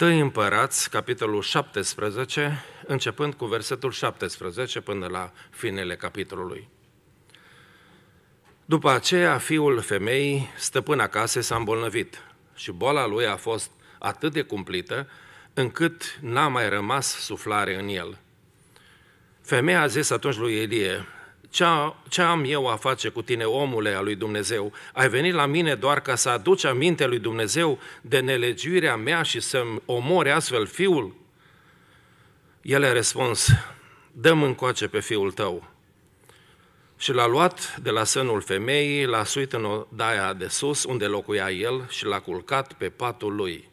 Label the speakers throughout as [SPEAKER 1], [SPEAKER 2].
[SPEAKER 1] 1 Împărați, capitolul 17, începând cu versetul 17 până la finele capitolului. După aceea, fiul femeii, stăpâna casei, s-a îmbolnăvit și boala lui a fost atât de cumplită încât n-a mai rămas suflare în el. Femeia a zis atunci lui Elie, ce, a, ce am eu a face cu tine, omule a lui Dumnezeu? Ai venit la mine doar ca să aduci aminte lui Dumnezeu de nelegiuirea mea și să-mi omori astfel fiul? El a răspuns, dăm încoace pe fiul tău. Și l-a luat de la sânul femeii, l-a suit în odaia de sus, unde locuia el, și l-a culcat pe patul lui.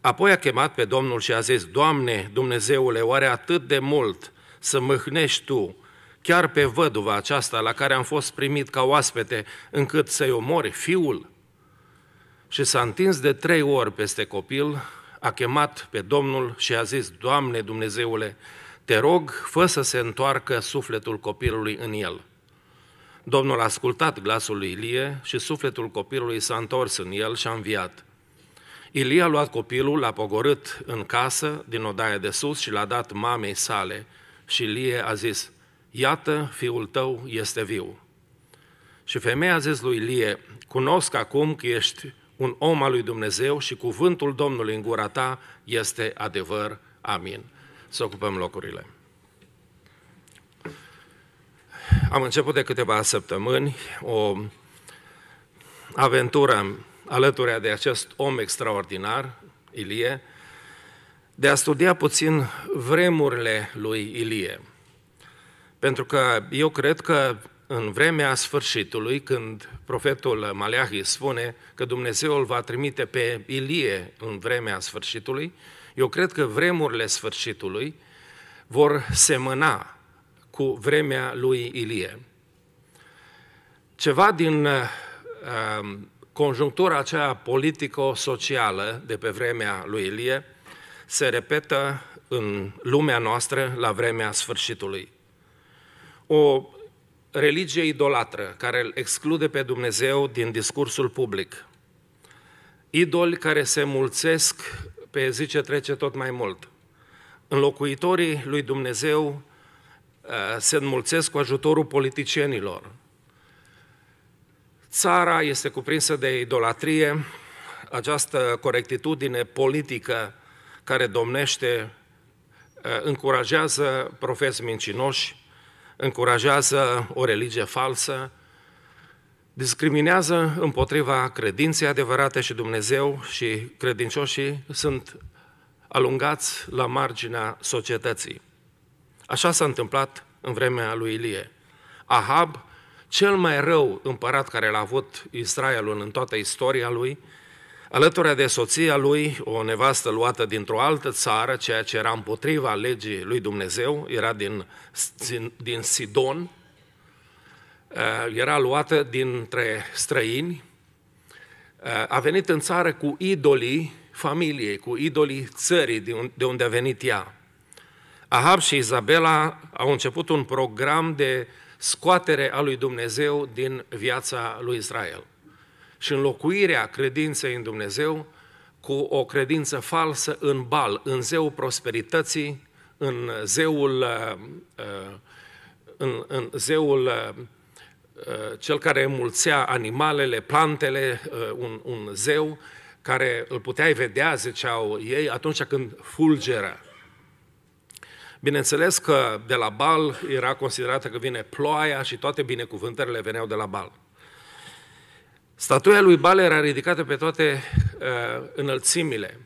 [SPEAKER 1] Apoi a chemat pe Domnul și a zis, Doamne, Dumnezeule, oare atât de mult să mâhnești Tu chiar pe văduva aceasta la care am fost primit ca oaspete, încât să-i omori fiul? Și s-a întins de trei ori peste copil, a chemat pe Domnul și a zis, Doamne Dumnezeule, te rog, fă să se întoarcă sufletul copilului în el. Domnul a ascultat glasul lui Ilie și sufletul copilului s-a întors în el și a înviat. Ilie a luat copilul, l-a pogorât în casă, din odaia de sus și l-a dat mamei sale. Și Ilie a zis, iată, fiul tău este viu. Și femeia a zis lui Ilie, cunosc acum că ești un om al lui Dumnezeu și cuvântul Domnului în gura ta este adevăr. Amin. Să ocupăm locurile. Am început de câteva săptămâni o aventură alături de acest om extraordinar, Ilie, de a studia puțin vremurile lui Ilie. Pentru că eu cred că în vremea sfârșitului, când profetul Maleahi spune că Dumnezeu îl va trimite pe Ilie în vremea sfârșitului, eu cred că vremurile sfârșitului vor semăna cu vremea lui Ilie. Ceva din uh, conjunctura aceea politico-socială de pe vremea lui Ilie se repetă în lumea noastră la vremea sfârșitului o religie idolatră care îl exclude pe Dumnezeu din discursul public. Idoli care se mulțesc pe zi ce trece tot mai mult. Înlocuitorii lui Dumnezeu uh, se înmulțesc cu ajutorul politicienilor. Țara este cuprinsă de idolatrie, această corectitudine politică care domnește uh, încurajează profeți mincinoși, încurajează o religie falsă, discriminează împotriva credinței adevărate și Dumnezeu și credincioșii sunt alungați la marginea societății. Așa s-a întâmplat în vremea lui Ilie. Ahab, cel mai rău împărat care l-a avut Israelul în toată istoria lui, Alătura de soția lui, o nevastă luată dintr-o altă țară, ceea ce era împotriva legii lui Dumnezeu, era din, din Sidon, eh, era luată dintre străini, eh, a venit în țară cu idolii familiei, cu idolii țării de unde a venit ea. Ahab și Izabela au început un program de scoatere a lui Dumnezeu din viața lui Israel și înlocuirea credinței în Dumnezeu cu o credință falsă în bal, în zeul prosperității, în zeul, uh, uh, în, în zeul uh, cel care mulțea animalele, plantele, un, un zeu care îl puteai vedea, ziceau ei, atunci când fulgeră. Bineînțeles că de la Bal era considerată că vine ploaia și toate binecuvântările veneau de la Bal. Statuia lui Bale era ridicată pe toate uh, înălțimile.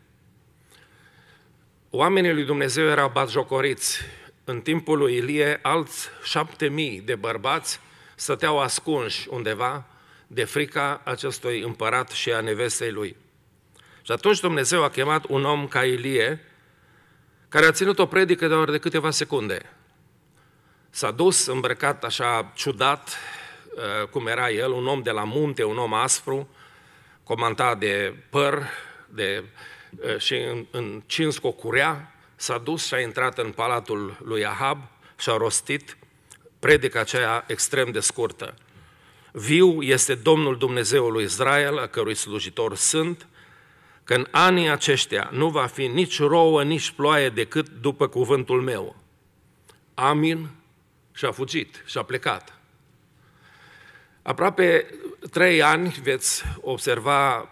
[SPEAKER 1] Oamenii lui Dumnezeu erau batjocoriți. În timpul lui Ilie, alți șapte mii de bărbați stăteau ascunși undeva de frica acestui împărat și a nevestei lui. Și atunci Dumnezeu a chemat un om ca Ilie, care a ținut o predică de ori de câteva secunde. S-a dus îmbrăcat așa ciudat, Uh, cum era el, un om de la munte, un om aspru, comandat de păr de, uh, și în, cins cu o curea, s-a dus și a intrat în palatul lui Ahab și a rostit predica aceea extrem de scurtă. Viu este Domnul Dumnezeului Israel, a cărui slujitor sunt, că în anii aceștia nu va fi nici rouă, nici ploaie decât după cuvântul meu. Amin și a fugit și a plecat. Aproape trei ani veți observa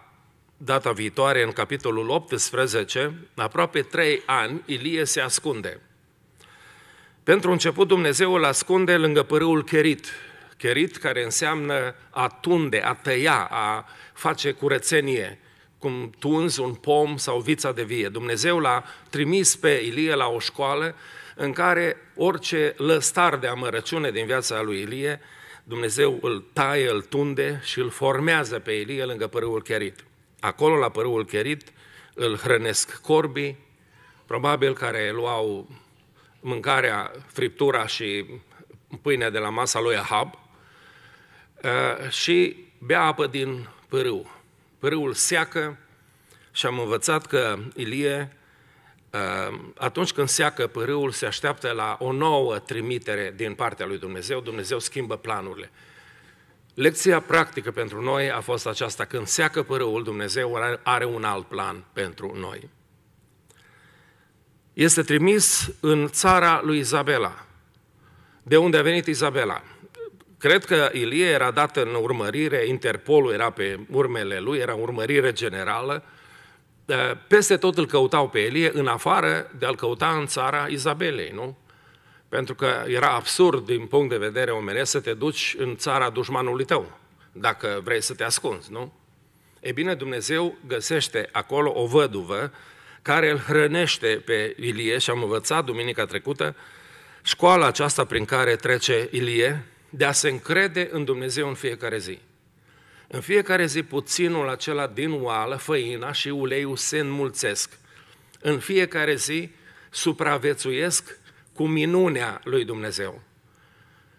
[SPEAKER 1] data viitoare, în capitolul 18, aproape trei ani, Ilie se ascunde. Pentru început, Dumnezeu îl ascunde lângă pârâul Cherit. Cherit care înseamnă a tunde, a tăia, a face curățenie, cum tunzi un pom sau vița de vie. Dumnezeu l-a trimis pe Ilie la o școală în care orice lăstar de amărăciune din viața lui Ilie Dumnezeu îl taie, îl tunde și îl formează pe Elie lângă părâul Cherit. Acolo, la părâul Cherit, îl hrănesc corbii, probabil care luau mâncarea, friptura și pâinea de la masa lui Ahab ă, și bea apă din pârâu. Pârâul seacă și am învățat că Ilie Ehm, atunci când seacă pârâul, se așteaptă la o nouă trimitere din partea lui Dumnezeu, Dumnezeu schimbă planurile. Lecția practică pentru noi a fost aceasta, când seacă pârâul, Dumnezeu are un alt plan pentru noi. Este trimis în țara lui Izabela. De unde a venit Izabela? Cred că Ilie era dat în urmărire, Interpolul era pe urmele lui, era urmărire generală, Eh, peste tot îl căutau pe Elie, în afară de a-l căuta în țara Izabelei, nu? Pentru că era absurd din punct de vedere omenesc să te duci în țara dușmanului tău, dacă vrei să te ascunzi, nu? E bine, Dumnezeu găsește acolo o văduvă care îl hrănește pe Ilie și am învățat duminica trecută școala aceasta prin care trece Ilie de a se încrede în Dumnezeu în fiecare zi. În fiecare zi puținul acela din oală, făina și uleiul se înmulțesc. În fiecare zi supraviețuiesc cu minunea lui Dumnezeu.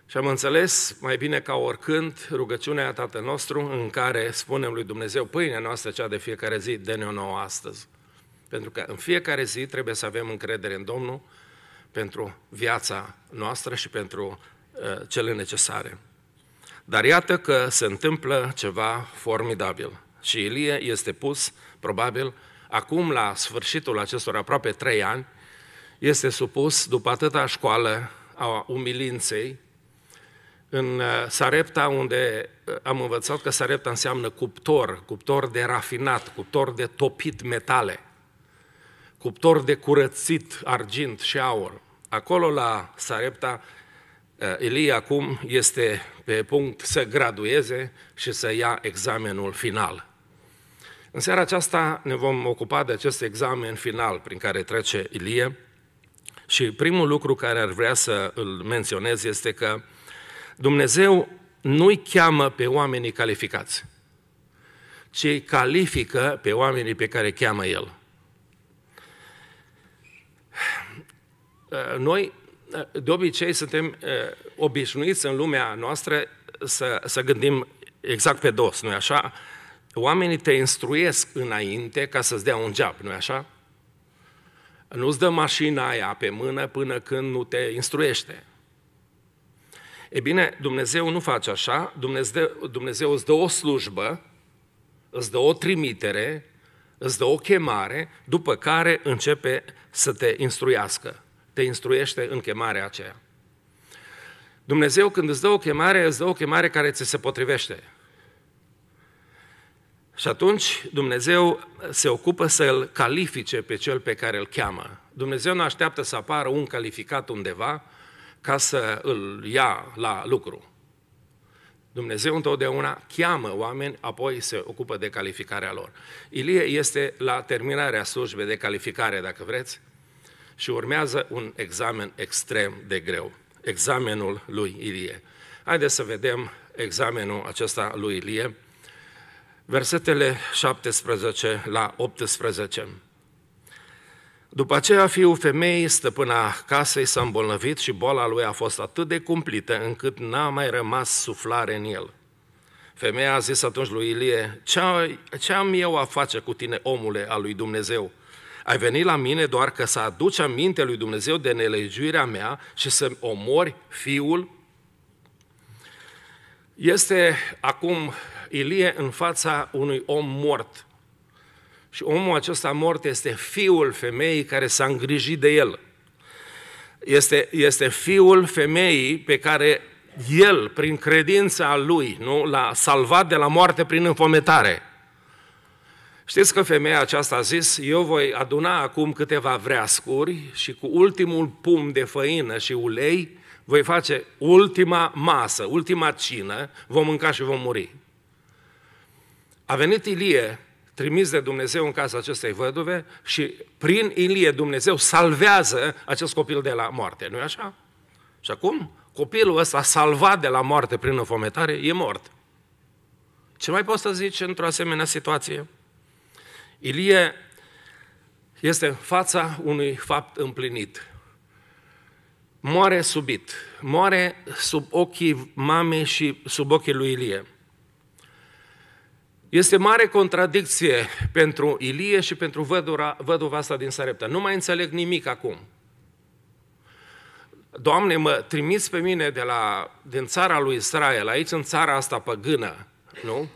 [SPEAKER 1] Și am înțeles mai bine ca oricând rugăciunea Tatăl nostru în care spunem lui Dumnezeu pâinea noastră cea de fiecare zi, de ne nouă astăzi. Pentru că în fiecare zi trebuie să avem încredere în Domnul pentru viața noastră și pentru uh, cele necesare. Dar iată că se întâmplă ceva formidabil. Și Ilie este pus, probabil, acum la sfârșitul acestor aproape trei ani, este supus, după atâta școală a umilinței, în uh, Sarepta, unde uh, am învățat că Sarepta înseamnă cuptor, cuptor de rafinat, cuptor de topit metale, cuptor de curățit argint și aur. Acolo, la Sarepta, Eh, Elie acum este pe punct să gradueze și să ia examenul final. În seara aceasta ne vom ocupa de acest examen final prin care trece Ilie și primul lucru care ar vrea să îl menționez este că Dumnezeu nu-i cheamă pe oamenii calificați, ci califică pe oamenii pe care cheamă El. Eh, noi de obicei suntem eh, obișnuiți în lumea noastră să, să gândim exact pe dos, nu-i așa? Oamenii te instruiesc înainte ca să-ți dea un job, nu-i așa? Nu-ți dă mașina aia pe mână până când nu te instruiește. E bine, Dumnezeu nu face așa, Dumnezeu, Dumnezeu îți dă o slujbă, îți dă o trimitere, îți dă o chemare, după care începe să te instruiască te instruiește în chemarea aceea. Dumnezeu când îți dă o chemare, îți dă o chemare care ți se potrivește. Și atunci Dumnezeu se ocupă să îl califice pe cel pe care îl cheamă. Dumnezeu nu așteaptă să apară un calificat undeva ca să îl ia la lucru. Dumnezeu întotdeauna cheamă oameni, apoi se ocupă de calificarea lor. Ilie este la terminarea slujbei de calificare, dacă vreți, și urmează un examen extrem de greu, examenul lui Ilie. Haideți să vedem examenul acesta lui Ilie, versetele 17 la 18. După aceea, fiul femeii, stăpâna casei, s-a îmbolnăvit și boala lui a fost atât de cumplită încât n-a mai rămas suflare în el. Femeia a zis atunci lui Ilie, ce am eu a face cu tine, omule, al lui Dumnezeu? Ai venit la mine doar că să aduci aminte lui Dumnezeu de nelegiuirea mea și să omori fiul? Este acum Ilie în fața unui om mort. Și omul acesta mort este fiul femeii care s-a îngrijit de el. Este, este fiul femeii pe care el, prin credința lui, nu, l-a salvat de la moarte prin înfometare. Știți că femeia aceasta a zis, eu voi aduna acum câteva vreascuri și cu ultimul pum de făină și ulei voi face ultima masă, ultima cină, vom mânca și vom muri. A venit Ilie, trimis de Dumnezeu în casa acestei văduve și prin Ilie Dumnezeu salvează acest copil de la moarte, nu-i așa? Și acum copilul ăsta salvat de la moarte prin înfometare e mort. Ce mai poți să zici într-o asemenea situație? Ilie este în fața unui fapt împlinit. Moare subit, moare sub ochii mamei și sub ochii lui Ilie. Este mare contradicție pentru Ilie și pentru vădura, văduva asta din Sarepta. Nu mai înțeleg nimic acum. Doamne, mă trimiți pe mine de la, din țara lui Israel, aici în țara asta păgână, nu?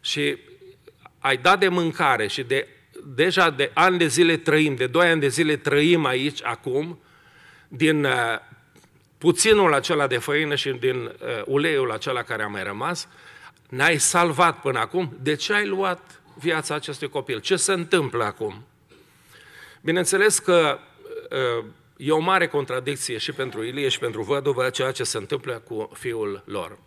[SPEAKER 1] Și ai dat de mâncare și de, deja de ani de zile trăim, de doi ani de zile trăim aici, acum, din uh, puținul acela de făină și din uh, uleiul acela care a mai rămas, ne-ai salvat până acum, de ce ai luat viața acestui copil? Ce se întâmplă acum? Bineînțeles că uh, e o mare contradicție și pentru Ilie și pentru văduvă ceea ce se întâmplă cu fiul lor.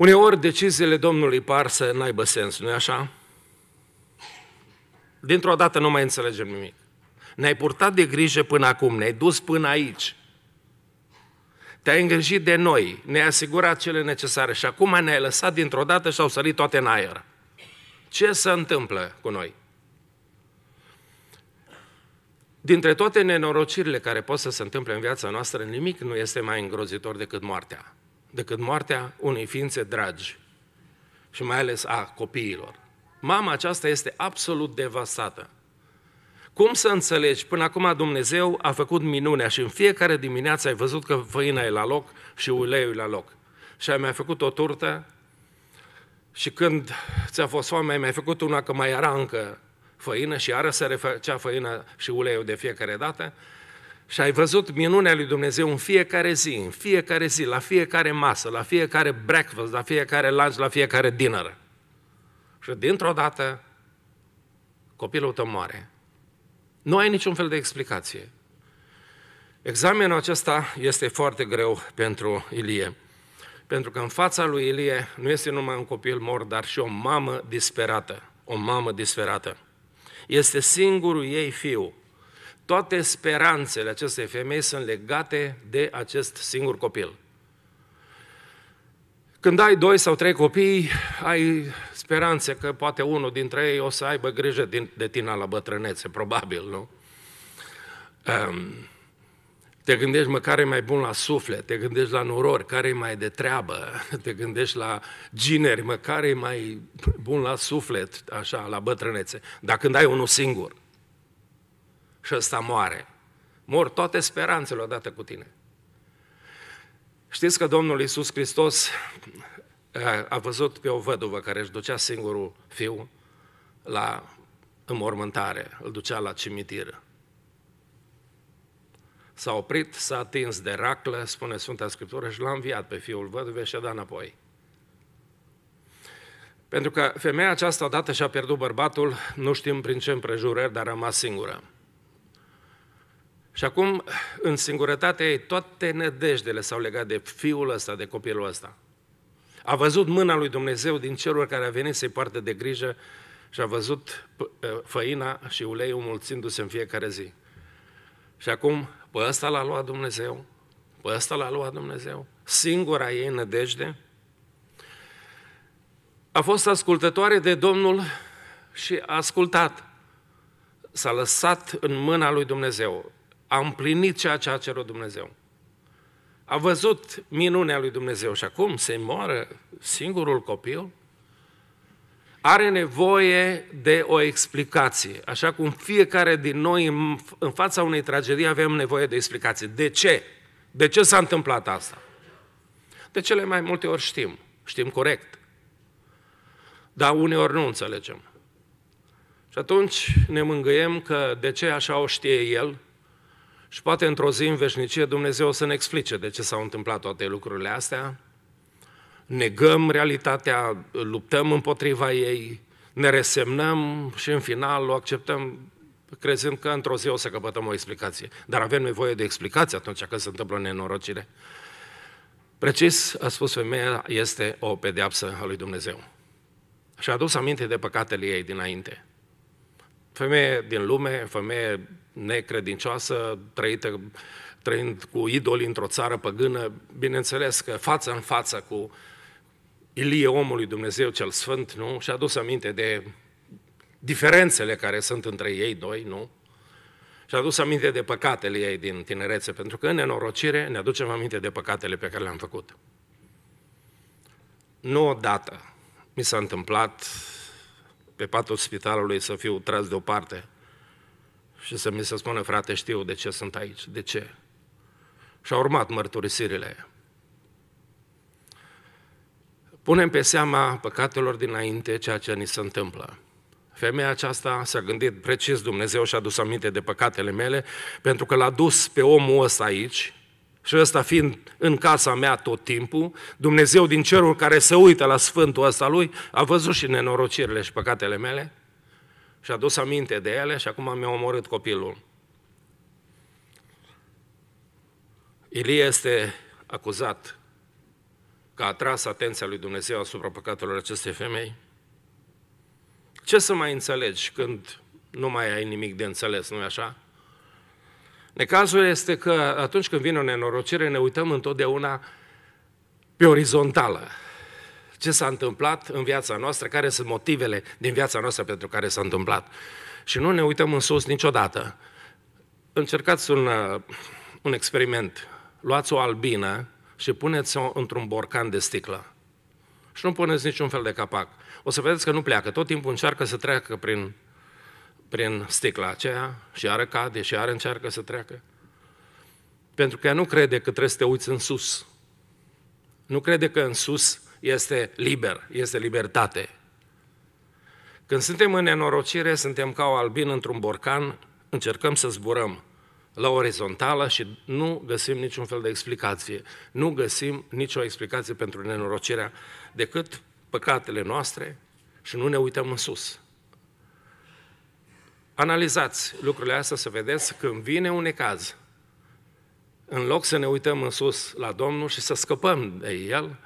[SPEAKER 1] Uneori deciziile Domnului par să n-aibă sens, nu-i așa? Dintr-o dată nu mai înțelegem nimic. Ne-ai purtat de grijă până acum, ne-ai dus până aici. Te-ai îngrijit de noi, ne-ai asigurat cele necesare și acum ne-ai lăsat dintr-o dată și au sărit toate în aer. Ce se întâmplă cu noi? Dintre toate nenorocirile care pot să se întâmple în viața noastră, nimic nu este mai îngrozitor decât moartea decât moartea unei ființe dragi și mai ales a copiilor. Mama aceasta este absolut devastată. Cum să înțelegi? Până acum Dumnezeu a făcut minunea și în fiecare dimineață ai văzut că făina e la loc și uleiul e la loc. Și ai mai făcut o turtă și când ți-a fost foame, ai mai făcut una că mai era încă făină și iară se refăcea făina și uleiul de fiecare dată și ai văzut minunea lui Dumnezeu în fiecare zi, în fiecare zi, la fiecare masă, la fiecare breakfast, la fiecare lunch, la fiecare dinner. Și dintr-o dată, copilul tău moare. Nu ai niciun fel de explicație. Examenul acesta este foarte greu pentru Ilie. Pentru că în fața lui Ilie nu este numai un copil mort, dar și o mamă disperată. O mamă disperată. Este singurul ei fiu toate speranțele acestei femei sunt legate de acest singur copil. Când ai doi sau trei copii, ai speranțe că poate unul dintre ei o să aibă grijă de tine la bătrânețe, probabil, nu? Ehm, te gândești, mă, care e mai bun la suflet, te gândești la norori, care e mai de treabă, te gândești la gineri, mă, care e mai bun la suflet, așa, la bătrânețe, dar când ai unul singur și ăsta moare. Mor toate speranțele odată cu tine. Știți că Domnul Iisus Hristos eh, a văzut pe o văduvă care își ducea singurul fiu la înmormântare, îl ducea la cimitir. S-a oprit, s-a atins de raclă, spune Sfânta Scriptură, și l-a înviat pe fiul văduvei și a dat înapoi. Pentru că femeia aceasta odată și-a pierdut bărbatul, nu știm prin ce împrejurări, dar a rămas singură. Și acum, în singurătatea ei, toate nădejdele s-au legat de fiul ăsta, de copilul ăsta. A văzut mâna lui Dumnezeu din celor care a venit să-i poartă de grijă și a văzut ă, făina și uleiul mulțindu-se în fiecare zi. Și acum, pe ăsta l-a luat Dumnezeu, pe ăsta l-a luat Dumnezeu, singura ei nădejde, a fost ascultătoare de Domnul și a ascultat. S-a lăsat în mâna lui Dumnezeu a împlinit ceea ce a cerut Dumnezeu. A văzut minunea lui Dumnezeu și acum se moară singurul copil? Are nevoie de o explicație, așa cum fiecare din noi în fața unei tragedii avem nevoie de explicație. De ce? De ce s-a întâmplat asta? De cele mai multe ori știm, știm corect, dar uneori nu înțelegem. Și atunci ne mângâiem că de ce așa o știe el, și poate într-o zi în veșnicie Dumnezeu o să ne explice de ce s-au întâmplat toate lucrurile astea. Negăm realitatea, luptăm împotriva ei, ne resemnăm și în final o acceptăm crezând că într-o zi o să căpătăm o explicație. Dar avem nevoie de explicație atunci când se întâmplă nenorocire. Precis, a spus femeia, este o pedeapsă a lui Dumnezeu. Și a adus aminte de păcatele ei dinainte. Femeie din lume, femeie necredincioasă, trăită, trăind cu idoli într-o țară păgână, bineînțeles că față în față cu Ilie, omul lui Dumnezeu cel Sfânt, nu? Și-a dus aminte de diferențele care sunt între ei doi, nu? Și-a dus aminte de păcatele ei din tinerețe, pentru că în nenorocire ne aducem aminte de păcatele pe care le-am făcut. Nu odată mi s-a întâmplat pe patul spitalului să fiu tras deoparte și să mi se spună, frate, știu de ce sunt aici, de ce. Și au urmat mărturisirile. Punem pe seama păcatelor dinainte ceea ce ni se întâmplă. Femeia aceasta s-a gândit precis, Dumnezeu și-a dus aminte de păcatele mele, pentru că l-a dus pe omul ăsta aici, și ăsta fiind în casa mea tot timpul, Dumnezeu din cerul care se uită la sfântul ăsta lui, a văzut și nenorocirile și păcatele mele și-a dus aminte de ele și acum mi-a omorât copilul. Ilie este acuzat că a tras atenția lui Dumnezeu asupra păcatelor acestei femei. Ce să mai înțelegi când nu mai ai nimic de înțeles, nu-i așa? Necazul este că atunci când vine o nenorocire ne uităm întotdeauna pe orizontală ce s-a întâmplat în viața noastră, care sunt motivele din viața noastră pentru care s-a întâmplat. Și nu ne uităm în sus niciodată. Încercați un, uh, un experiment. Luați o albină și puneți-o într-un borcan de sticlă. Și nu puneți niciun fel de capac. O să vedeți că nu pleacă. Tot timpul încearcă să treacă prin, prin sticla aceea și are cade și are încearcă să treacă. Pentru că ea nu crede că trebuie să te uiți în sus. Nu crede că în sus este liber, este libertate. Când suntem în nenorocire, suntem ca o albin într-un borcan, încercăm să zburăm la orizontală și nu găsim niciun fel de explicație. Nu găsim nicio explicație pentru nenorocirea decât păcatele noastre și nu ne uităm în sus. Analizați lucrurile astea să vedeți când vine un ecaz, în loc să ne uităm în sus la Domnul și să scăpăm de el,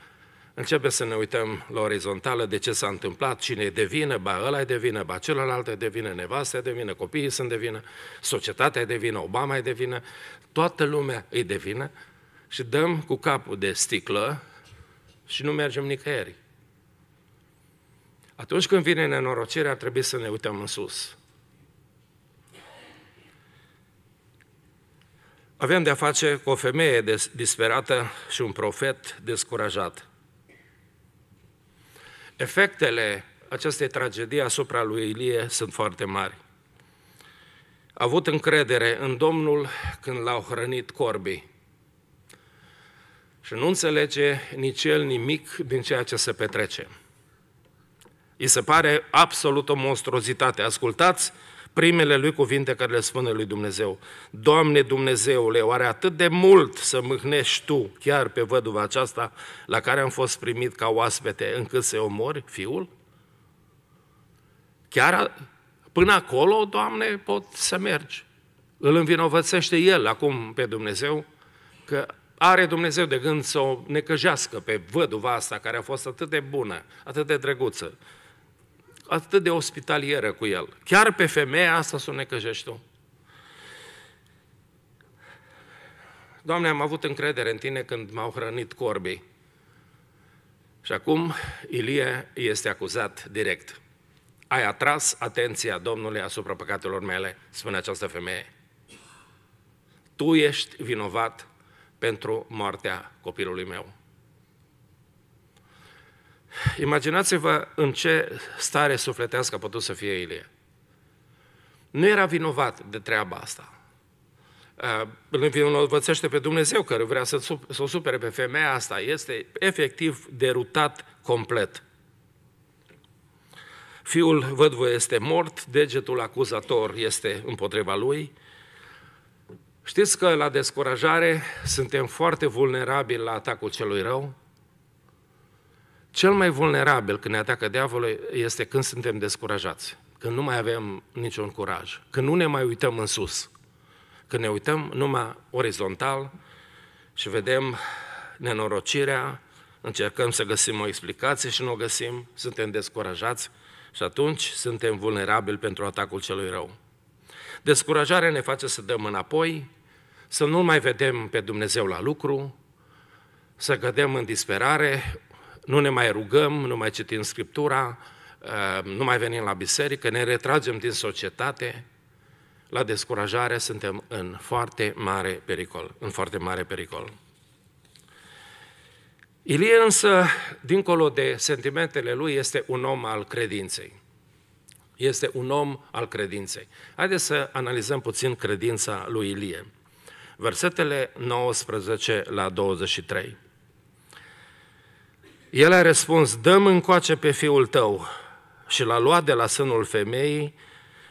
[SPEAKER 1] Începe să ne uităm la orizontală de ce s-a întâmplat, cine devine? ba ăla e devine. ba celălalt e devine. nevastă e devine, copiii sunt devine. societatea e devine. Obama e devine. toată lumea e devine. și dăm cu capul de sticlă și nu mergem nicăieri. Atunci când vine nenorocirea, ar trebui să ne uităm în sus. Avem de-a face cu o femeie disperată și un profet descurajat. Efectele acestei tragedii asupra lui Ilie sunt foarte mari. A avut încredere în Domnul când l-au hrănit corbii. Și nu înțelege nici el nimic din ceea ce se petrece. I se pare absolut o monstruozitate. Ascultați primele lui cuvinte care le spune lui Dumnezeu. Doamne Dumnezeule, oare atât de mult să mâhnești Tu chiar pe văduva aceasta la care am fost primit ca oaspete încât să omori fiul? Chiar până acolo, Doamne, pot să mergi. Îl învinovățește el acum pe Dumnezeu că are Dumnezeu de gând să o necăjească pe văduva asta care a fost atât de bună, atât de drăguță, atât de ospitalieră cu el. Chiar pe femeia asta să o necăjești tu. Doamne, am avut încredere în tine când m-au hrănit corbii. Și acum Ilie este acuzat direct. Ai atras atenția Domnului asupra păcatelor mele, spune această femeie. Tu ești vinovat pentru moartea copilului meu. Imaginați-vă în ce stare sufletească a putut să fie Ilie. Nu era vinovat de treaba asta. Uh, îl învățește pe Dumnezeu care vrea să, să o supere pe femeia asta. Este efectiv derutat complet. Fiul vădvă este mort, degetul acuzator este împotriva lui. Știți că la descurajare suntem foarte vulnerabili la atacul celui rău? Cel mai vulnerabil când ne atacă diavolul este când suntem descurajați, când nu mai avem niciun curaj, când nu ne mai uităm în sus, când ne uităm numai orizontal și vedem nenorocirea, încercăm să găsim o explicație și nu o găsim, suntem descurajați și atunci suntem vulnerabili pentru atacul celui rău. Descurajarea ne face să dăm înapoi, să nu mai vedem pe Dumnezeu la lucru, să cădem în disperare, nu ne mai rugăm, nu mai citim Scriptura, ehm, nu mai venim la biserică, ne retragem din societate, la descurajare suntem în foarte mare pericol, în foarte mare pericol. Ilie însă, dincolo de sentimentele lui, este un om al credinței. Este un om al credinței. Haideți să analizăm puțin credința lui Ilie. Versetele 19 la 23. El a răspuns, dăm încoace pe fiul tău. Și l-a luat de la sânul femeii,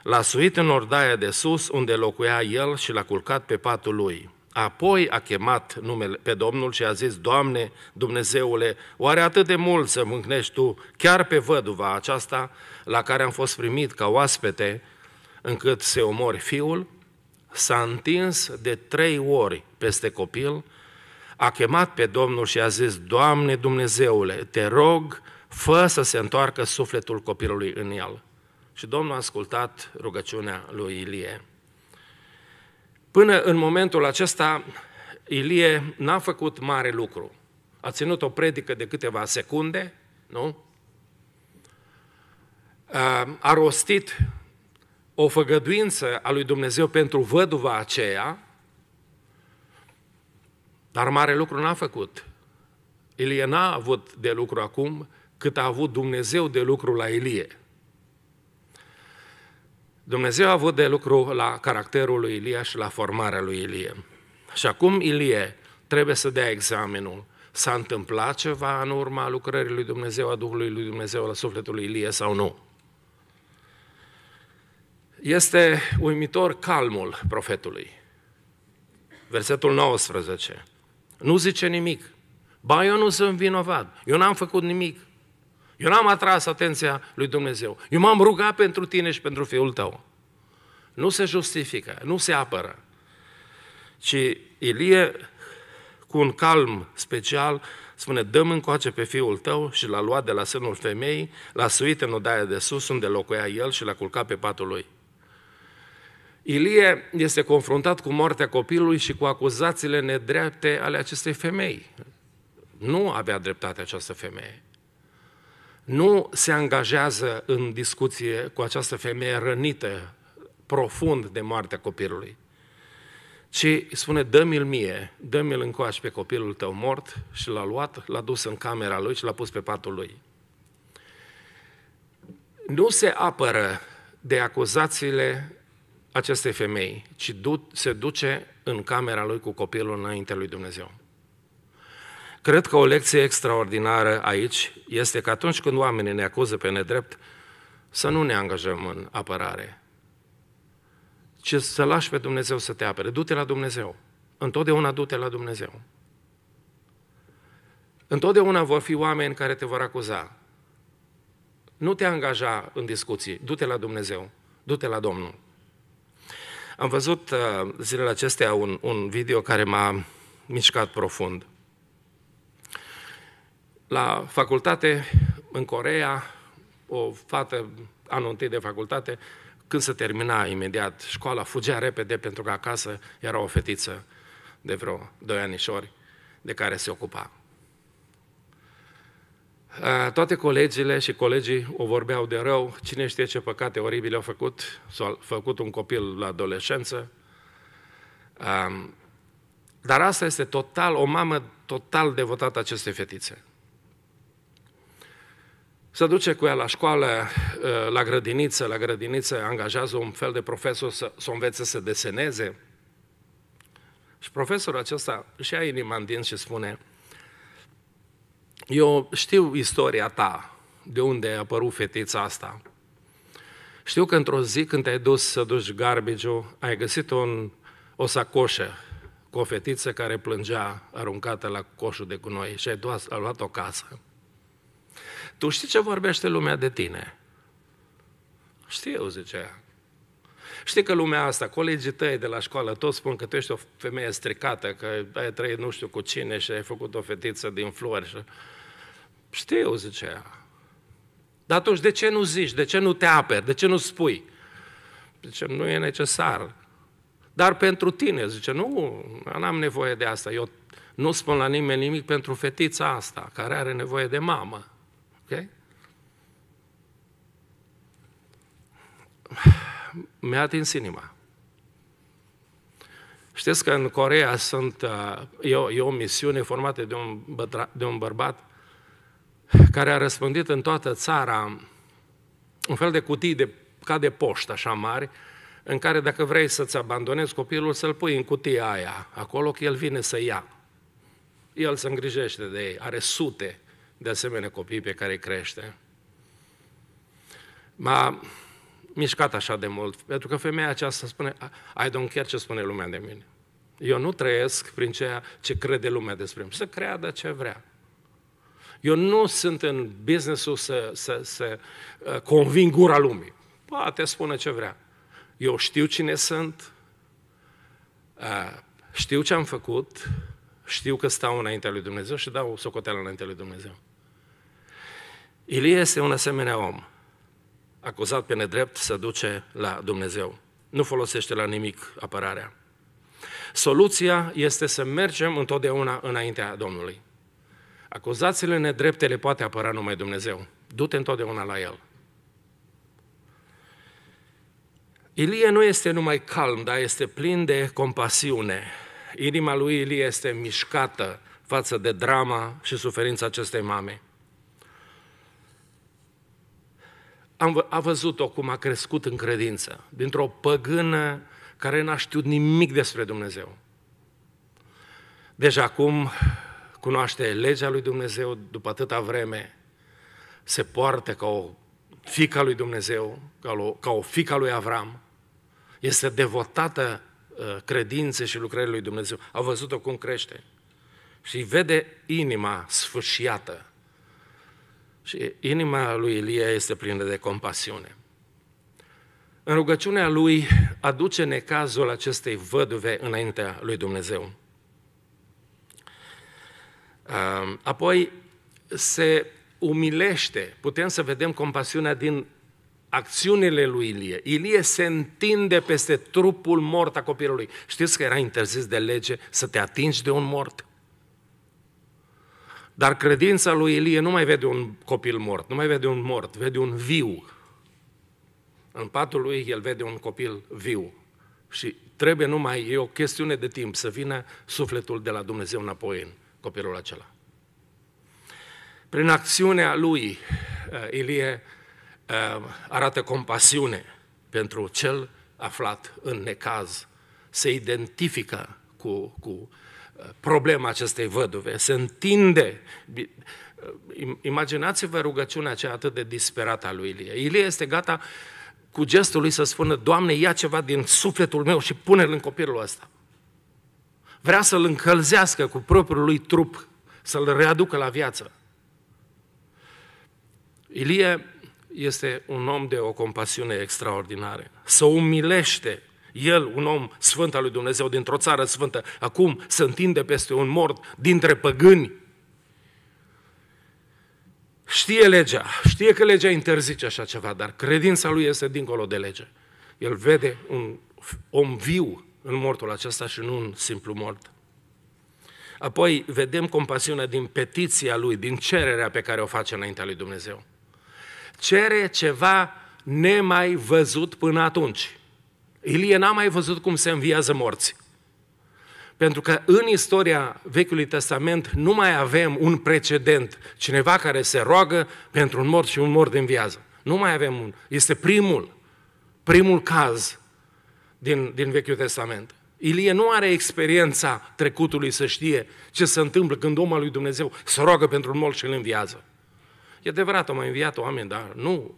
[SPEAKER 1] l-a suit în ordaia de sus, unde locuia el și l-a culcat pe patul lui. Apoi a chemat numele pe Domnul și a zis, Doamne, Dumnezeule, oare atât de mult să mâncnești Tu chiar pe văduva aceasta la care am fost primit ca oaspete, încât se omori fiul? S-a întins de trei ori peste copil a chemat pe Domnul și a zis, Doamne Dumnezeule, te rog, fă să se întoarcă sufletul copilului în el. Și Domnul a ascultat rugăciunea lui Ilie. Până în momentul acesta, Ilie n-a făcut mare lucru. A ținut o predică de câteva secunde, nu? A rostit o făgăduință a lui Dumnezeu pentru văduva aceea, dar mare lucru n-a făcut. Elie n-a avut de lucru acum cât a avut Dumnezeu de lucru la Elie. Dumnezeu a avut de lucru la caracterul lui Ilie și la formarea lui Ilie. Și acum Ilie trebuie să dea examenul. S-a întâmplat ceva în urma lucrării lui Dumnezeu, a Duhului lui Dumnezeu la sufletul lui Ilie sau nu? Este uimitor calmul profetului. Versetul 19. Nu zice nimic. Ba, eu nu sunt vinovat. Eu n-am făcut nimic. Eu n-am atras atenția lui Dumnezeu. Eu m-am rugat pentru tine și pentru fiul tău. Nu se justifică, nu se apără. Ci Ilie, cu un calm special, spune, dăm încoace pe fiul tău și l-a luat de la sânul femeii, l-a suit în odaia de sus unde locuia el și l-a culcat pe patul lui. Ilie este confruntat cu moartea copilului și cu acuzațiile nedrepte ale acestei femei. Nu avea dreptate această femeie. Nu se angajează în discuție cu această femeie rănită profund de moartea copilului, ci spune, dă-mi-l mie, dă-mi-l încoace pe copilul tău mort și l-a luat, l-a dus în camera lui și l-a pus pe patul lui. Nu se apără de acuzațiile acestei femei, ci du- se duce în camera lui cu copilul înainte lui Dumnezeu. Cred că o lecție extraordinară aici este că atunci când oamenii ne acuză pe nedrept, să nu ne angajăm în apărare, ci să lași pe Dumnezeu să te apere. Du-te la Dumnezeu. Întotdeauna du-te la Dumnezeu. Întotdeauna vor fi oameni care te vor acuza. Nu te angaja în discuții. Du-te la Dumnezeu. Du-te la Domnul. Am văzut uh, zilele acestea un, un video care m-a mișcat profund. La facultate, în Corea, o fată, anul întâi de facultate, când se termina imediat școala, fugea repede pentru că acasă era o fetiță de vreo doi anișori de care se ocupa. Toate colegile și colegii o vorbeau de rău, cine știe ce păcate oribile au făcut, s au făcut un copil la adolescență. Dar asta este total, o mamă total devotată acestei fetițe. Se duce cu ea la școală, la grădiniță, la grădiniță angajează un fel de profesor să, să o învețe să deseneze. Și profesorul acesta își ia inima în și spune – eu știu istoria ta, de unde a apărut fetița asta. Știu că într-o zi când te-ai dus să duci garbage ai găsit un, o sacoșă cu o fetiță care plângea aruncată la coșul de gunoi și ai dus, a luat o casă. Tu știi ce vorbește lumea de tine? Știu, zicea Știi că lumea asta, colegii tăi de la școală, toți spun că tu ești o femeie stricată, că ai trăit nu știu cu cine și ai făcut o fetiță din flori. Și... Știu, zice ea. Dar atunci de ce nu zici, de ce nu te aperi, de ce nu spui? Zice, nu e necesar. Dar pentru tine, zice, nu, n-am nevoie de asta. Eu nu spun la nimeni nimic pentru fetița asta, care are nevoie de mamă. Okay? mi-a atins inima. Știți că în Corea sunt, uh, e, o, e o misiune formată de un, bătra, de un bărbat care a răspândit în toată țara un fel de cutii de, ca de poștă așa mari, în care dacă vrei să-ți abandonezi copilul, să-l pui în cutia aia, acolo că el vine să ia. El se îngrijește de ei, are sute de asemenea copii pe care îi crește. M-a, mișcat așa de mult, pentru că femeia aceasta spune, I don't care ce spune lumea de mine. Eu nu trăiesc prin ceea ce crede lumea despre mine. Să creadă ce vrea. Eu nu sunt în businessul să, să, să uh, conving gura lumii. Poate spune ce vrea. Eu știu cine sunt, uh, știu ce am făcut, știu că stau înaintea lui Dumnezeu și dau socoteală înaintea lui Dumnezeu. Ilie este un asemenea om acuzat pe nedrept, se duce la Dumnezeu. Nu folosește la nimic apărarea. Soluția este să mergem întotdeauna înaintea Domnului. Acuzațiile nedrepte le poate apăra numai Dumnezeu. Du-te întotdeauna la El. Ilie nu este numai calm, dar este plin de compasiune. Inima lui Ilie este mișcată față de drama și suferința acestei mame. am, a văzut-o cum a crescut în credință, dintr-o păgână care n-a știut nimic despre Dumnezeu. Deja deci acum cunoaște legea lui Dumnezeu după atâta vreme, se poartă ca o fica lui Dumnezeu, ca o, ca o fica lui Avram, este devotată ă, credințe și lucrării lui Dumnezeu. A văzut-o cum crește. Și vede inima sfâșiată și inima lui Ilie este plină de compasiune. În rugăciunea lui aduce necazul acestei văduve înaintea lui Dumnezeu. Apoi se umilește, putem să vedem compasiunea din acțiunile lui Ilie. Ilie se întinde peste trupul mort a copilului. Știți că era interzis de lege să te atingi de un mort? Dar credința lui Ilie nu mai vede un copil mort, nu mai vede un mort, vede un viu. În patul lui el vede un copil viu. Și trebuie numai, e o chestiune de timp, să vină sufletul de la Dumnezeu înapoi în copilul acela. Prin acțiunea lui, uh, Ilie uh, arată compasiune pentru cel aflat în necaz. Se identifică cu, cu problema acestei văduve. Se întinde. Uh, imaginați-vă rugăciunea aceea atât de disperată a lui Ilie. Ilie este gata cu gestul lui să spună, Doamne, ia ceva din sufletul meu și pune-l în copilul ăsta. Vrea să-l încălzească cu propriul lui trup, să-l readucă la viață. Ilie este un om de o compasiune extraordinară. Să umilește el, un om sfânt al lui Dumnezeu dintr-o țară sfântă, acum se întinde peste un mort dintre păgâni. Știe legea, știe că legea interzice așa ceva, dar credința lui este dincolo de lege. El vede un om viu în mortul acesta și nu un simplu mort. Apoi vedem compasiunea din petiția lui, din cererea pe care o face înaintea lui Dumnezeu. Cere ceva nemai văzut până atunci. Ilie n-a mai văzut cum se înviază morți. Pentru că în istoria Vechiului Testament nu mai avem un precedent, cineva care se roagă pentru un mort și un mort din viață. Nu mai avem un. Este primul, primul caz din, din Vechiul Testament. Ilie nu are experiența trecutului să știe ce se întâmplă când omul lui Dumnezeu se roagă pentru un mort și îl înviază. E adevărat, au mai înviat oameni, dar nu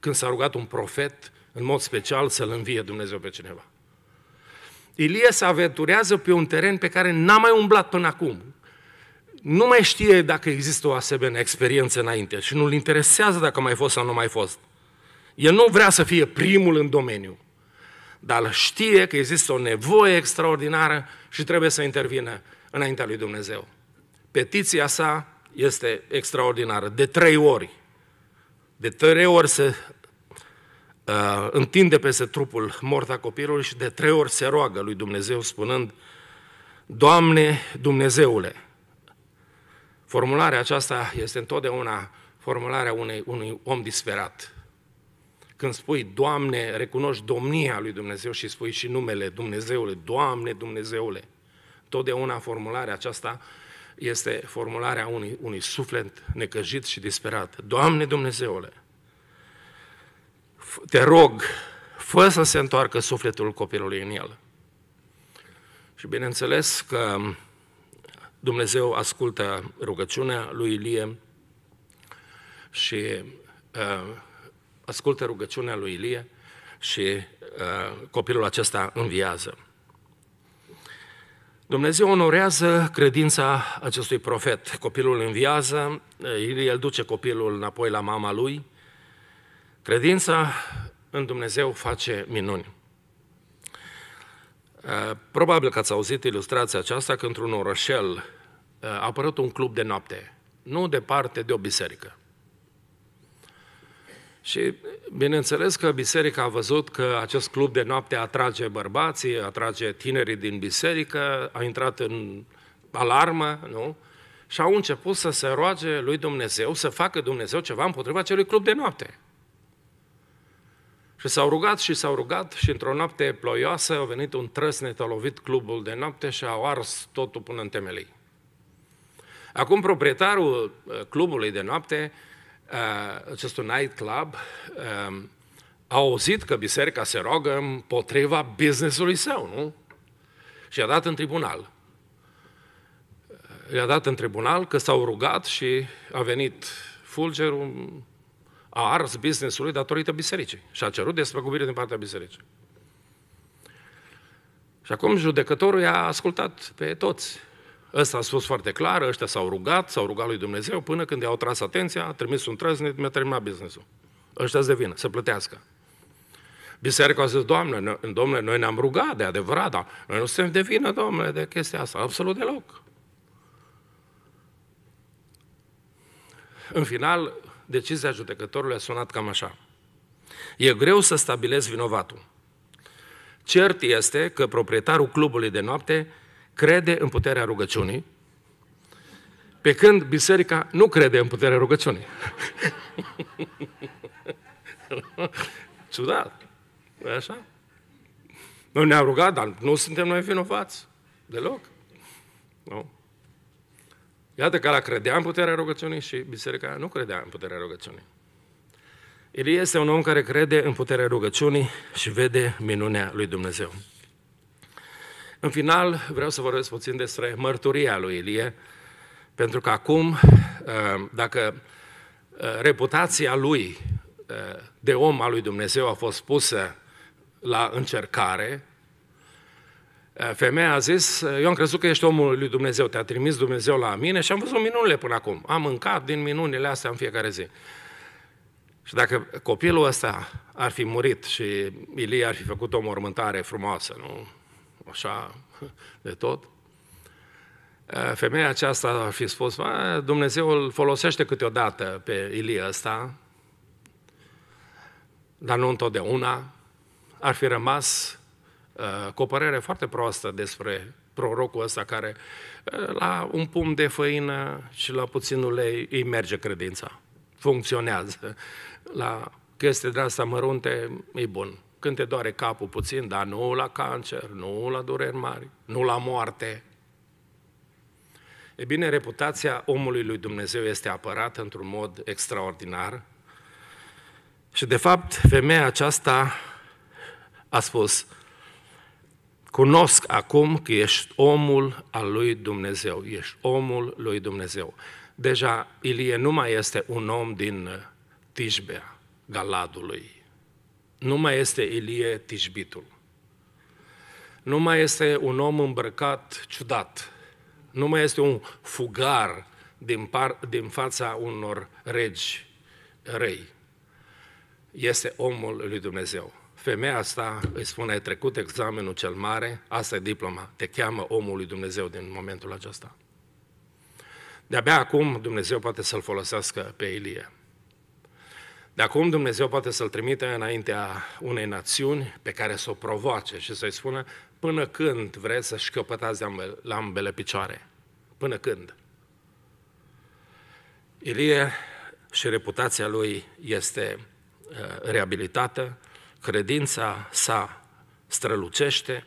[SPEAKER 1] când s-a rugat un profet în mod special, să-l învie Dumnezeu pe cineva. Ilie se aventurează pe un teren pe care n-a mai umblat până acum. Nu mai știe dacă există o asemenea experiență înainte și nu-l interesează dacă a mai fost sau nu mai fost. El nu vrea să fie primul în domeniu, dar știe că există o nevoie extraordinară și trebuie să intervină înaintea lui Dumnezeu. Petiția sa este extraordinară. De trei ori. De trei ori se Uh, întinde peste trupul mort a copilului și de trei ori se roagă lui Dumnezeu spunând, Doamne Dumnezeule! Formularea aceasta este întotdeauna formularea unei, unui om disperat. Când spui Doamne, recunoști domnia lui Dumnezeu și spui și numele Dumnezeule, Doamne Dumnezeule. Totdeauna formularea aceasta este formularea unui, unui suflet necăjit și disperat. Doamne Dumnezeule! te rog, fă să se întoarcă sufletul copilului în el. Și bineînțeles că Dumnezeu ascultă rugăciunea lui Ilie și uh, ascultă rugăciunea lui Ilie și uh, copilul acesta înviază. Dumnezeu onorează credința acestui profet. Copilul înviază, uh, Ilie îl duce copilul înapoi la mama lui, Credința în Dumnezeu face minuni. Eh, probabil că ați auzit ilustrația aceasta că într-un orășel eh, a apărut un club de noapte, nu departe de o biserică. Și bineînțeles că biserica a văzut că acest club de noapte atrage bărbații, atrage tinerii din biserică, a intrat în alarmă, nu? Și au început să se roage lui Dumnezeu, să facă Dumnezeu ceva împotriva acelui club de noapte. Și s-au rugat și s-au rugat și într-o noapte ploioasă a venit un trăsnet, a lovit clubul de noapte și au ars totul până în temelii. Acum proprietarul uh, clubului de noapte, uh, acestui night club, um, a auzit că biserica se roagă împotriva businessului său, nu? Și a dat în tribunal. I-a dat în tribunal că s-au rugat și a venit fulgerul, a ars business-ului datorită bisericii și a cerut despăgubire din partea bisericii. Și acum judecătorul i-a ascultat pe toți. Ăsta a spus foarte clar, ăștia s-au rugat, s-au rugat lui Dumnezeu, până când i-au tras atenția, a trimis un trăznit, mi-a terminat business-ul. Ăștia se vină, să plătească. Biserica a zis, Doamne, domnule, noi ne-am rugat de adevărat, dar noi nu suntem de vină, domnule, de chestia asta, absolut deloc. În final, decizia judecătorului a sunat cam așa. E greu să stabilezi vinovatul. Cert este că proprietarul clubului de noapte crede în puterea rugăciunii, pe când biserica nu crede în puterea rugăciunii. Ciudat. nu așa? Noi ne-am rugat, dar nu suntem noi vinovați. Deloc. Nu? Iată că la credea în puterea rugăciunii și biserica nu credea în puterea rugăciunii. Ilie este un om care crede în puterea rugăciunii și vede minunea lui Dumnezeu. În final, vreau să vorbesc puțin despre mărturia lui Ilie, pentru că acum, uh, dacă uh, reputația lui uh, de om al lui Dumnezeu a fost pusă la încercare, Eh, femeia a zis, eu am crezut că ești omul lui Dumnezeu, te-a trimis Dumnezeu la mine și am văzut minunile până acum. Am mâncat din minunile astea în fiecare zi. Și dacă copilul ăsta ar fi murit și Ilie ar fi făcut o mormântare frumoasă, nu? Așa de tot. Eh, femeia aceasta ar fi spus, Dumnezeu îl folosește câteodată pe Ilie ăsta, dar nu întotdeauna. Ar fi rămas Uh, cu o părere foarte proastă despre prorocul ăsta care uh, la un pumn de făină și la puțin ulei îi merge credința, funcționează. La chestii de asta mărunte e bun. Când te doare capul puțin, dar nu la cancer, nu la dureri mari, nu la moarte. E bine, reputația omului lui Dumnezeu este apărată într-un mod extraordinar și de fapt femeia aceasta a spus, Cunosc acum că ești omul al lui Dumnezeu, ești omul lui Dumnezeu. Deja Ilie nu mai este un om din uh, Tijbea, Galadului. Nu mai este Ilie Tijbitul. Nu mai este un om îmbrăcat ciudat. Nu mai este un fugar din, par, din fața unor regi răi. Este omul lui Dumnezeu femeia asta îi spune, ai trecut examenul cel mare, asta e diploma, te cheamă omul lui Dumnezeu din momentul acesta. De-abia acum Dumnezeu poate să-l folosească pe Ilie. De acum Dumnezeu poate să-l trimite înaintea unei națiuni pe care să o provoace și să-i spună până când vreți să-și căpătați la ambele picioare. Până când? Ilie și reputația lui este uh, reabilitată, credința sa strălucește,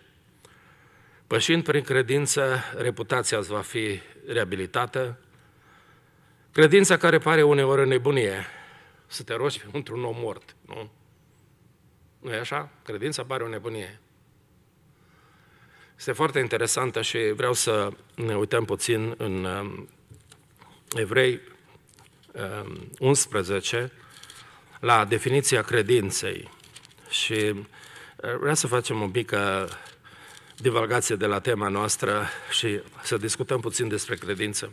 [SPEAKER 1] pășind prin credință, reputația îți va fi reabilitată, credința care pare uneori în nebunie, să te rogi într-un om mort, nu? nu e așa? Credința pare o nebunie. Este foarte interesantă și vreau să ne uităm puțin în um, Evrei 11, um, la definiția credinței și uh, vreau să facem un pic divagație de la tema noastră și să discutăm puțin despre credință.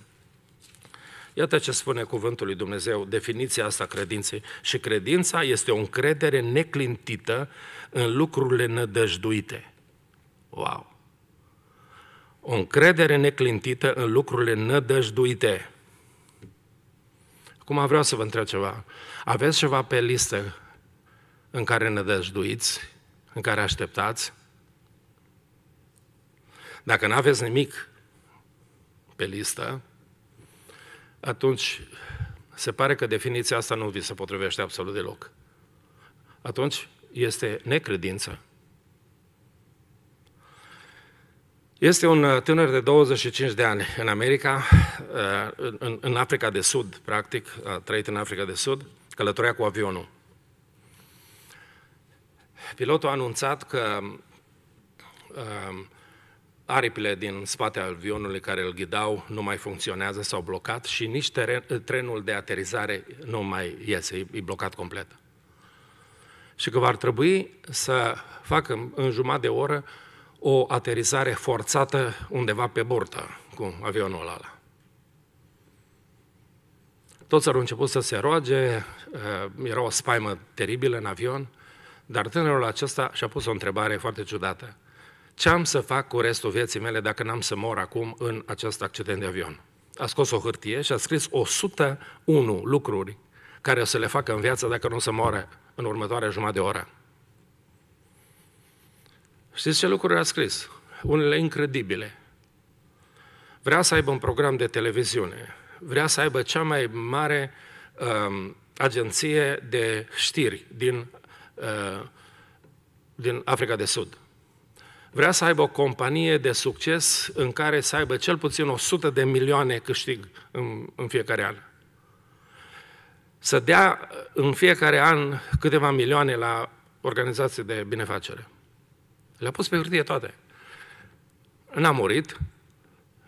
[SPEAKER 1] Iată ce spune cuvântul lui Dumnezeu, definiția asta credinței. Și credința este o încredere neclintită în lucrurile nădăjduite. Wow! O încredere neclintită în lucrurile nădăjduite. Acum vreau să vă întreb ceva. Aveți ceva pe listă în care dăjduiți, în care așteptați. Dacă nu aveți nimic pe listă, atunci se pare că definiția asta nu vi se potrivește absolut deloc. Atunci este necredință. Este un uh, tânăr de 25 de ani în America, uh, în Africa de Sud, practic, a trăit în Africa de Sud, călătorea cu avionul pilotul a anunțat că uh, aripile din spatele avionului care îl ghidau nu mai funcționează, s-au blocat și nici teren, trenul de aterizare nu mai iese, e, e blocat complet. Și că va trebui să facă în jumătate de oră o aterizare forțată undeva pe burtă cu avionul ăla. Toți au început să se roage, uh, era o spaimă teribilă în avion – dar tânărul acesta și-a pus o întrebare foarte ciudată. Ce am să fac cu restul vieții mele dacă n-am să mor acum în acest accident de avion? A scos o hârtie și a scris 101 lucruri care o să le facă în viață dacă nu se să moară în următoarea jumătate de oră. Știți ce lucruri a scris? Unele incredibile. Vrea să aibă un program de televiziune, vrea să aibă cea mai mare um, agenție de știri din Uh, din Africa de Sud. Vrea să aibă o companie de succes în care să aibă cel puțin 100 de milioane câștig în, în fiecare an. Să dea în fiecare an câteva milioane la organizații de binefacere. Le-a pus pe hârtie toate. N-a murit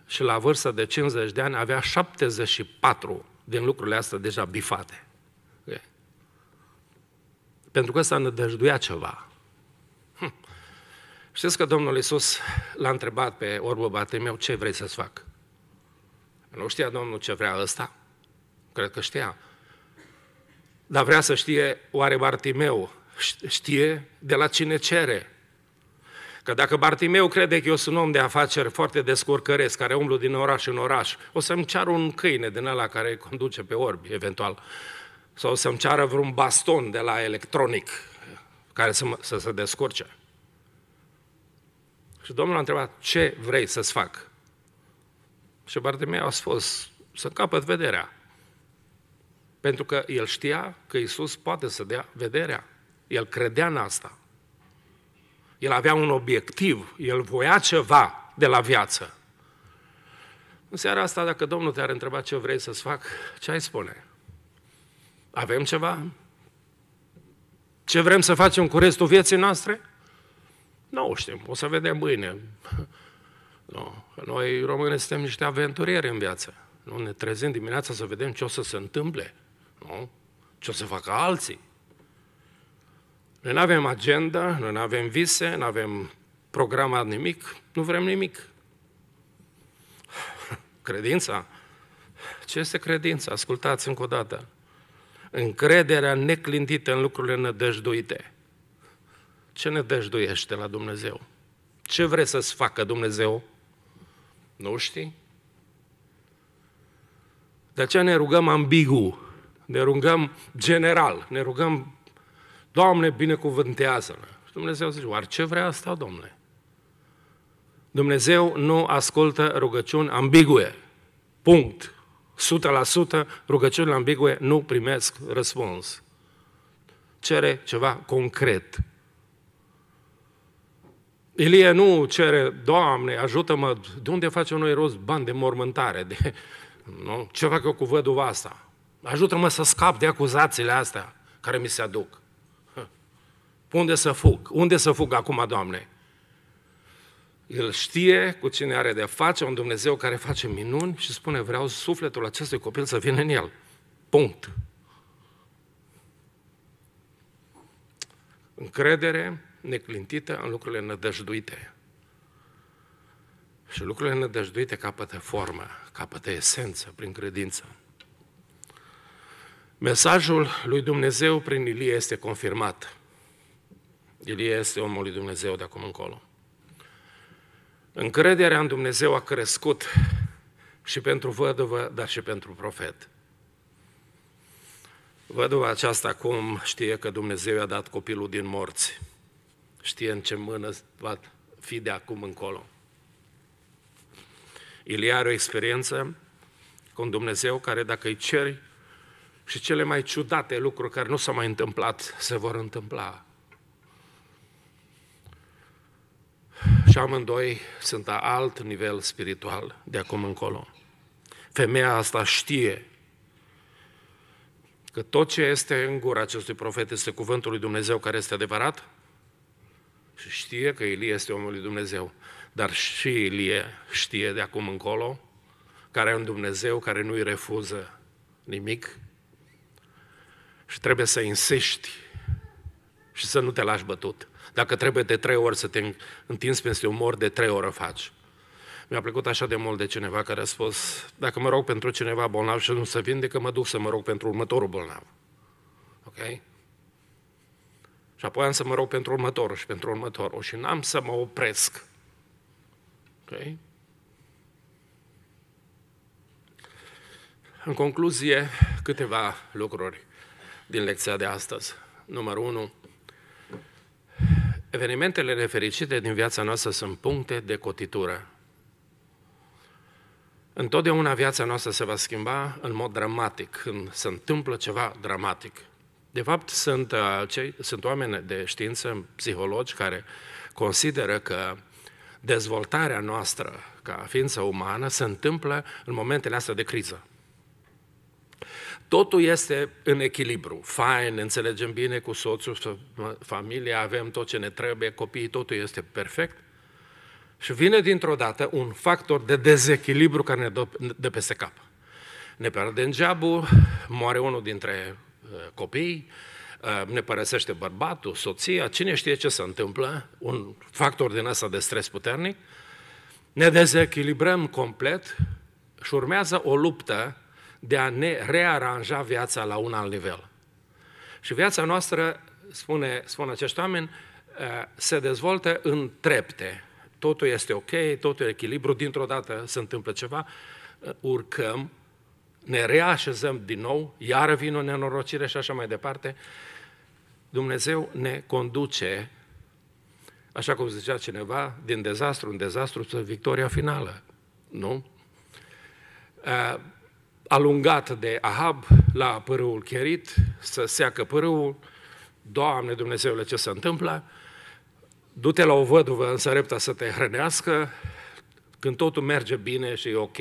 [SPEAKER 1] și la vârsta de 50 de ani avea 74 din lucrurile astea deja bifate pentru că s-a nădăjduia ceva. Hm. Știți că Domnul Iisus l-a întrebat pe orbă Bartimeu ce vrei să-ți fac? Nu știa Domnul ce vrea ăsta? Cred că știa. Dar vrea să știe, oare Bartimeu știe de la cine cere? Că dacă Bartimeu crede că eu sunt om de afaceri foarte descurcăresc, care umblu din oraș în oraș, o să-mi ceară un câine din ăla care conduce pe orbi, eventual sau să-mi ceară vreun baston de la electronic care să, mă, să se descurce. Și Domnul a întrebat, ce vrei să-ți fac? Și Bartimeu a spus, să capăt vederea. Pentru că el știa că Isus poate să dea vederea. El credea în asta. El avea un obiectiv, el voia ceva de la viață. În seara asta, dacă Domnul te-ar întreba ce vrei să-ți fac, ce ai spune? Avem ceva? Ce vrem să facem cu restul vieții noastre? Nu știm, o să vedem mâine. Nu. Noi români suntem niște aventurieri în viață. Nu ne trezim dimineața să vedem ce o să se întâmple. Nu? Ce o să facă alții. Noi nu avem agenda, noi nu avem vise, nu avem programat nimic, nu vrem nimic. Credința? Ce este credința? Ascultați încă o dată încrederea neclintită în lucrurile nădăjduite. Ce nădăjduiește la Dumnezeu? Ce vrea să-ți facă Dumnezeu? Nu știi? De aceea ne rugăm ambigu, ne rugăm general, ne rugăm, Doamne, binecuvântează-ne. Și Dumnezeu zice, oare ce vrea asta, Domnule? Dumnezeu nu ascultă rugăciuni ambigue. Punct. 100% rugăciunile ambigue nu primesc răspuns. Cere ceva concret. Ilie nu cere, Doamne, ajută-mă, de unde facem noi rost bani de mormântare? De, nu? Ce fac eu cu văduva asta? Ajută-mă să scap de acuzațiile astea care mi se aduc. Unde să fug? Unde să fug acum, Doamne? El știe cu cine are de face, un Dumnezeu care face minuni și spune vreau sufletul acestui copil să vină în el. Punct. Încredere neclintită în lucrurile nădăjduite. Și lucrurile nădăjduite capătă formă, capătă esență prin credință. Mesajul lui Dumnezeu prin Ilie este confirmat. Ilie este omul lui Dumnezeu de acum încolo. Încrederea în Dumnezeu a crescut și pentru văduvă, dar și pentru profet. Văduva aceasta acum știe că Dumnezeu i-a dat copilul din morți. Știe în ce mână va fi de acum încolo. Ilie are o experiență cu un Dumnezeu care dacă îi ceri și cele mai ciudate lucruri care nu s-au mai întâmplat, se vor întâmpla. și amândoi sunt la alt nivel spiritual de acum încolo. Femeia asta știe că tot ce este în gura acestui profet este cuvântul lui Dumnezeu care este adevărat și știe că Ilie este omul lui Dumnezeu. Dar și Ilie știe de acum încolo care e un Dumnezeu care nu-i refuză nimic și trebuie să insiști și să nu te lași bătut. Dacă trebuie de trei ori să te întinzi peste un mor, de trei ori o faci. Mi-a plăcut așa de mult de cineva care a spus, dacă mă rog pentru cineva bolnav și nu se vindecă, mă duc să mă rog pentru următorul bolnav. Ok? Și apoi am să mă rog pentru următorul și pentru următorul și n-am să mă opresc. Ok? În concluzie, câteva lucruri din lecția de astăzi. Numărul 1, Evenimentele nefericite din viața noastră sunt puncte de cotitură. Întotdeauna viața noastră se va schimba în mod dramatic, când se întâmplă ceva dramatic. De fapt, sunt, uh, cei, sunt oameni de știință, psihologi, care consideră că dezvoltarea noastră ca ființă umană se întâmplă în momentele astea de criză. Totul este în echilibru. Fain, înțelegem bine cu soțul, familia, avem tot ce ne trebuie, copiii, totul este perfect. Și vine dintr-o dată un factor de dezechilibru care ne dă de peste cap. Ne pierdem geabul, moare unul dintre uh, copii, uh, ne părăsește bărbatul, soția, cine știe ce se întâmplă, un factor din asta de stres puternic, ne dezechilibrăm complet și urmează o luptă de a ne rearanja viața la un alt nivel. Și viața noastră, spune, spun acești oameni, eh, se dezvoltă în trepte. Totul este ok, totul e echilibru, dintr-o dată se întâmplă ceva, eh, urcăm, ne reașezăm din nou, iară vine o nenorocire și așa mai departe. Dumnezeu ne conduce, așa cum zicea cineva, din dezastru în dezastru spre victoria finală. Nu? Eh, alungat de Ahab la părâul Cherit, să seacă părâul, Doamne Dumnezeule, ce se întâmplă? Du-te la o văduvă în Sărepta să te hrănească, când totul merge bine și e ok,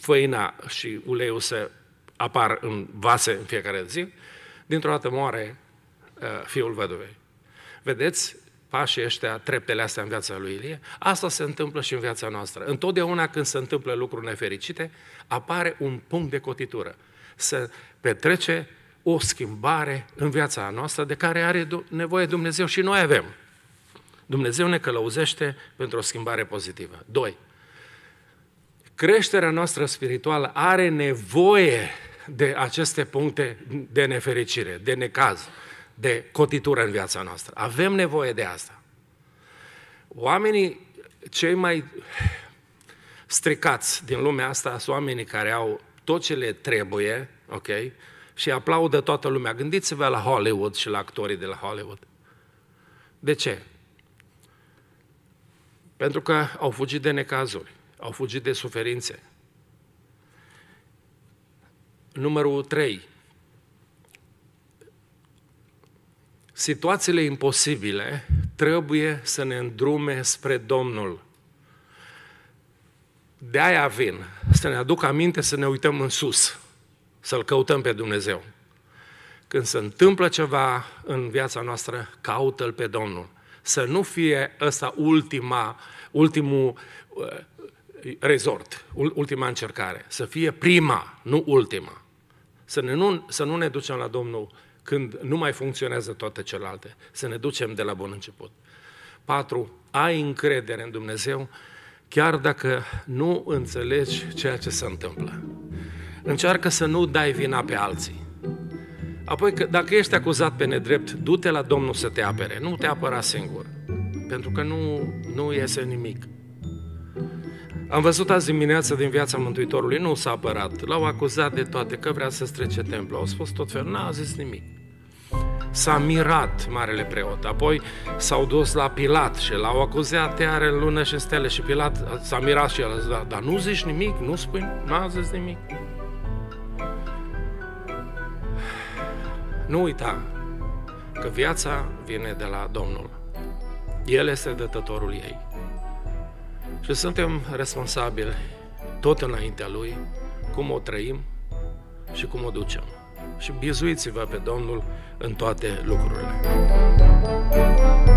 [SPEAKER 1] făina și uleiul se apar în vase în fiecare zi, dintr-o dată moare uh, fiul văduvei. Vedeți, pașii ăștia, treptele astea în viața lui Ilie, asta se întâmplă și în viața noastră. Întotdeauna când se întâmplă lucruri nefericite, apare un punct de cotitură. Să petrece o schimbare în viața noastră de care are nevoie Dumnezeu și noi avem. Dumnezeu ne călăuzește pentru o schimbare pozitivă. 2. Creșterea noastră spirituală are nevoie de aceste puncte de nefericire, de necaz, de cotitură în viața noastră. Avem nevoie de asta. Oamenii cei mai stricați din lumea asta sunt oamenii care au tot ce le trebuie, ok? Și aplaudă toată lumea. Gândiți-vă la Hollywood și la actorii de la Hollywood. De ce? Pentru că au fugit de necazuri, au fugit de suferințe. Numărul 3, situațiile imposibile trebuie să ne îndrume spre Domnul. De aia vin, să ne aduc aminte să ne uităm în sus, să-L căutăm pe Dumnezeu. Când se întâmplă ceva în viața noastră, caută-L pe Domnul. Să nu fie ăsta ultima, ultimul uh, resort, ultima încercare. Să fie prima, nu ultima. Să, ne, nu, să nu ne ducem la Domnul când nu mai funcționează toate celelalte, să ne ducem de la bun început. 4. Ai încredere în Dumnezeu, chiar dacă nu înțelegi ceea ce se întâmplă. Încearcă să nu dai vina pe alții. Apoi, dacă ești acuzat pe nedrept, du-te la Domnul să te apere. Nu te apăra singur, pentru că nu, nu iese nimic. Am văzut azi dimineața din viața Mântuitorului, nu s-a apărat. L-au acuzat de toate, că vrea să strece templul. Au spus tot felul, n-a zis nimic s-a mirat marele preot. Apoi s-au dus la Pilat și l-au acuzat teare în lună și stele și Pilat s-a mirat și el a zis, dar, dar nu zici nimic, nu spui, nu zis nimic. Nu uita că viața vine de la Domnul. El este dătătorul ei. Și suntem responsabili tot înaintea Lui, cum o trăim și cum o ducem și bizuiți-vă pe Domnul în toate lucrurile.